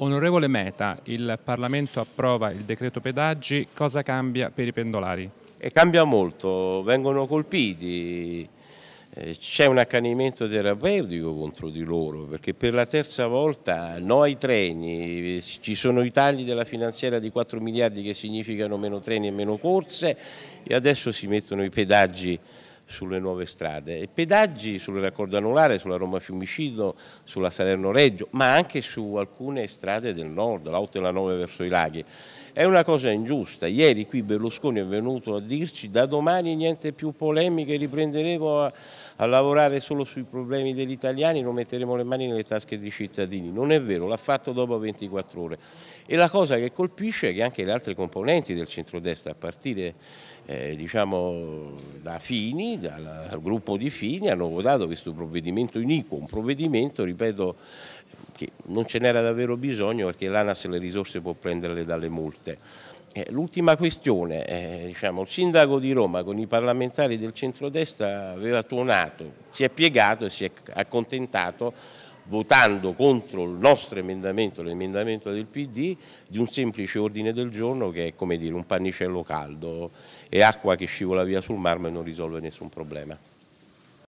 Onorevole Meta, il Parlamento approva il decreto pedaggi, cosa cambia per i pendolari? E eh, cambia molto, vengono colpiti, eh, c'è un accanimento terapeutico contro di loro perché per la terza volta no ai treni, ci sono i tagli della finanziaria di 4 miliardi che significano meno treni e meno corse e adesso si mettono i pedaggi sulle nuove strade. E pedaggi sul raccordo anulare, sulla Roma Fiumicino, sulla Salerno Reggio, ma anche su alcune strade del nord, la 8 e la 9 verso i laghi. È una cosa ingiusta. Ieri qui Berlusconi è venuto a dirci da domani niente più polemiche, riprenderemo a, a lavorare solo sui problemi degli italiani, non metteremo le mani nelle tasche dei cittadini. Non è vero, l'ha fatto dopo 24 ore. E la cosa che colpisce è che anche le altre componenti del centrodestra, a partire eh, diciamo, da Fini, Figa, al gruppo di Fini, hanno votato questo provvedimento iniquo, un provvedimento, ripeto, che non ce n'era davvero bisogno perché l'ANAS le risorse può prenderle dalle multe. Eh, l'ultima questione, eh, diciamo, il sindaco di Roma con i parlamentari del centrodestra aveva tuonato, si è piegato e si è accontentato votando contro il nostro emendamento, l'emendamento del PD, di un semplice ordine del giorno che è come dire un pannicello caldo e acqua che scivola via sul marmo e non risolve nessun problema.